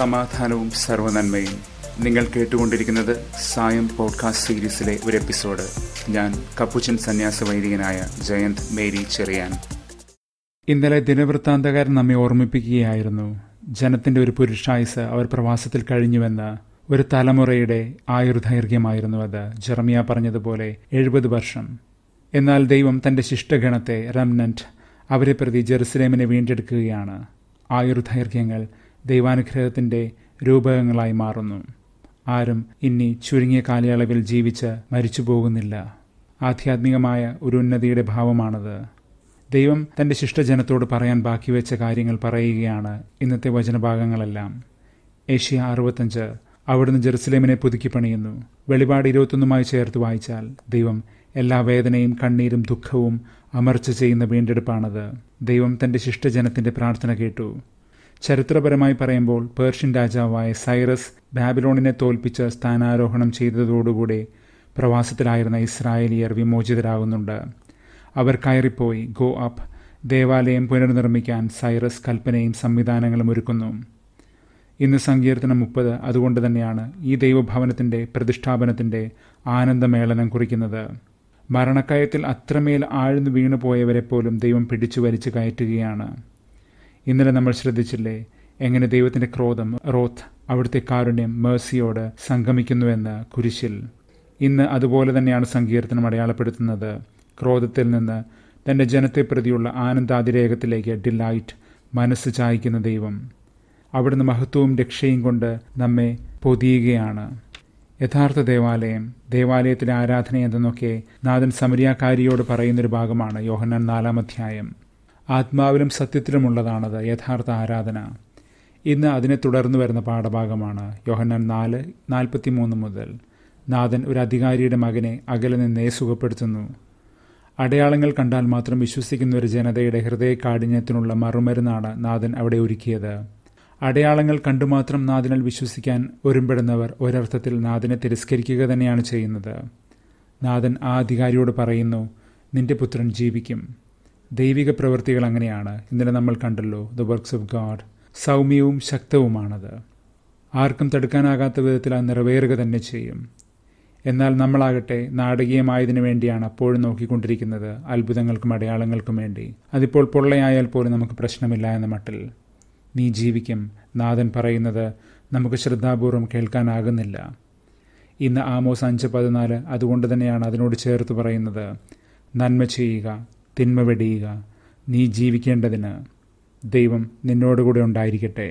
സമാധാനവും സർവനന്മയും നിങ്ങൾ കേട്ടുകൊണ്ടിരിക്കുന്നത് സായം പോഡ്കാസ്റ്റ് സീരീസിലെ ഒരു എപ്പിസോഡ് ഞാൻ കപ്പുച്ചൻ സന്യാസ വൈദികനായ ജയന്ത് മേരി ചെറിയാൻ ഇന്നലെ ദിനവൃത്താന്തകാരൻ നമ്മെ ഓർമ്മിപ്പിക്കുകയായിരുന്നു ജനത്തിന്റെ ഒരു പുരുഷായുസ് അവർ പ്രവാസത്തിൽ കഴിഞ്ഞുവെന്ന് ഒരു തലമുറയുടെ ആയുർദൈർഘ്യമായിരുന്നു അത് ജെർമിയ പറഞ്ഞതുപോലെ എഴുപത് വർഷം എന്നാൽ ദൈവം തന്റെ ശിഷ്ടഗണത്തെ റംനന്റ് അവരെ പ്രതി ജെറുസലേമിനെ വീണ്ടെടുക്കുകയാണ് ആയുർദൈർഘ്യങ്ങൾ ദൈവാനുഗ്രഹത്തിൻ്റെ രൂപകങ്ങളായി മാറുന്നു ആരും ഇനി ചുരുങ്ങിയ കാലയളവിൽ ജീവിച്ച് മരിച്ചു പോകുന്നില്ല ആധ്യാത്മികമായ ഒരു ഉന്നതിയുടെ ഭാവമാണത് ദൈവം തൻ്റെ ശിഷ്ടജനത്തോട് പറയാൻ ബാക്കി വെച്ച കാര്യങ്ങൾ പറയുകയാണ് ഇന്നത്തെ വചനഭാഗങ്ങളെല്ലാം ഏഷ്യ അറുപത്തഞ്ച് അവിടുന്ന് ജെറുസലേമിനെ പുതുക്കി പണിയുന്നു വെളിപാട് ഇരുപത്തൊന്നുമായി ചേർത്ത് വായിച്ചാൽ ദൈവം എല്ലാ വേദനയും കണ്ണീരും ദുഃഖവും അമർച്ച ചെയ്യുന്ന വീണ്ടെടുപ്പാണത് ദൈവം തൻ്റെ ശിഷ്ടജനത്തിൻ്റെ പ്രാർത്ഥന കേട്ടു ചരിത്രപരമായി പറയുമ്പോൾ പേർഷ്യൻ രാജാവായ സൈറസ് ബാബിലോണിനെ തോൽപ്പിച്ച് സ്ഥാനാരോഹണം ചെയ്തതോടുകൂടി പ്രവാസത്തിലായിരുന്ന ഇസ്രായേലിയർ വിമോചിതരാകുന്നുണ്ട് അവർ കയറിപ്പോയി ഗോ അപ്പ് ദേവാലയം പുനർനിർമ്മിക്കാൻ സൈറസ് കൽപ്പനയും സംവിധാനങ്ങളും ഒരുക്കുന്നു ഇന്ന് സങ്കീർത്തനം മുപ്പത് അതുകൊണ്ട് തന്നെയാണ് ഈ ദൈവഭവനത്തിൻ്റെ പ്രതിഷ്ഠാപനത്തിൻ്റെ ആനന്ദമേളനം കുറിക്കുന്നത് മരണക്കയത്തിൽ അത്രമേൽ ആഴ്ന്നു വീണു പോയവരെ പോലും ദൈവം പിടിച്ചു വലിച്ചു കയറ്റുകയാണ് ഇന്നലെ നമ്മൾ ശ്രദ്ധിച്ചില്ലേ എങ്ങനെ ദൈവത്തിന്റെ ക്രോധം റോത്ത് അവിടുത്തെ കാരുണ്യം മേഴ്സിയോട് സംഗമിക്കുന്നുവെന്ന് കുരിശിൽ ഇന്ന് അതുപോലെ തന്നെയാണ് സങ്കീർത്തനം അടയാളപ്പെടുത്തുന്നത് ക്രോധത്തിൽ നിന്ന് തന്റെ ജനത്തെ പ്രതിയുള്ള ആനന്ദാതിരേഖത്തിലേക്ക് ഡിലൈറ്റ് മനസ്സ് ചായ്ക്കുന്ന ദൈവം അവിടുന്ന് മഹത്വവും രക്ഷയും കൊണ്ട് നമ്മെ പൊതിയുകയാണ് യഥാർത്ഥ ദേവാലയം ദേവാലയത്തിലെ ആരാധന എന്തെന്നൊക്കെ നാഥൻ സമരിയാക്കാരിയോട് പറയുന്നൊരു ഭാഗമാണ് യോഹന്നാൻ നാലാം അധ്യായം ആത്മാവിലും സത്യത്തിലുമുള്ളതാണത് യഥാർത്ഥ ആരാധന ഇന്ന് അതിനെ തുടർന്ന് വരുന്ന പാഠഭാഗമാണ് യോഹന്നാൻ നാല് നാൽപ്പത്തി മൂന്ന് മുതൽ നാഥൻ ഒരു അധികാരിയുടെ മകനെ അകലെ നിന്നേ സുഖപ്പെടുത്തുന്നു അടയാളങ്ങൾ കണ്ടാൽ മാത്രം വിശ്വസിക്കുന്ന ഒരു ജനതയുടെ കാഠിന്യത്തിനുള്ള മറുമരുന്നാണ് നാഥൻ അവിടെ ഒരുക്കിയത് അടയാളങ്ങൾ കണ്ടു മാത്രം വിശ്വസിക്കാൻ ഒരുമ്പെടുന്നവർ ഒരർത്ഥത്തിൽ നാഥനെ തിരസ്കരിക്കുക തന്നെയാണ് ചെയ്യുന്നത് നാഥൻ ആ അധികാരിയോട് പറയുന്നു നിന്റെ പുത്രൻ ജീവിക്കും ദൈവിക പ്രവൃത്തികൾ അങ്ങനെയാണ് ഇന്നലെ നമ്മൾ കണ്ടല്ലോ ദ വർക്ക്സ് ഓഫ് ഗാഡ് സൗമ്യവും ശക്തവുമാണത് ആർക്കും തടുക്കാനാകാത്ത വിധത്തിൽ അത് നിറവേറുക തന്നെ ചെയ്യും എന്നാൽ നമ്മളാകട്ടെ നാടകീയമായതിനു വേണ്ടിയാണ് അപ്പോഴും നോക്കിക്കൊണ്ടിരിക്കുന്നത് അത്ഭുതങ്ങൾക്കും അടയാളങ്ങൾക്കും വേണ്ടി അതിപ്പോൾ പൊള്ളയായാൽ പോലും നമുക്ക് പ്രശ്നമില്ല എന്ന മട്ടിൽ നീ ജീവിക്കും നാഥൻ പറയുന്നത് നമുക്ക് ശ്രദ്ധാപൂർവം കേൾക്കാനാകുന്നില്ല ഇന്ന് ആമോസ് അഞ്ച് പതിനാല് അതുകൊണ്ട് തന്നെയാണ് അതിനോട് ചേർത്ത് പറയുന്നത് നന്മ ചെയ്യുക തിന്മ വെടിയുക നീ ജീവിക്കേണ്ടതിന് ദൈവം നിന്നോടുകൂടെ ഉണ്ടായിരിക്കട്ടെ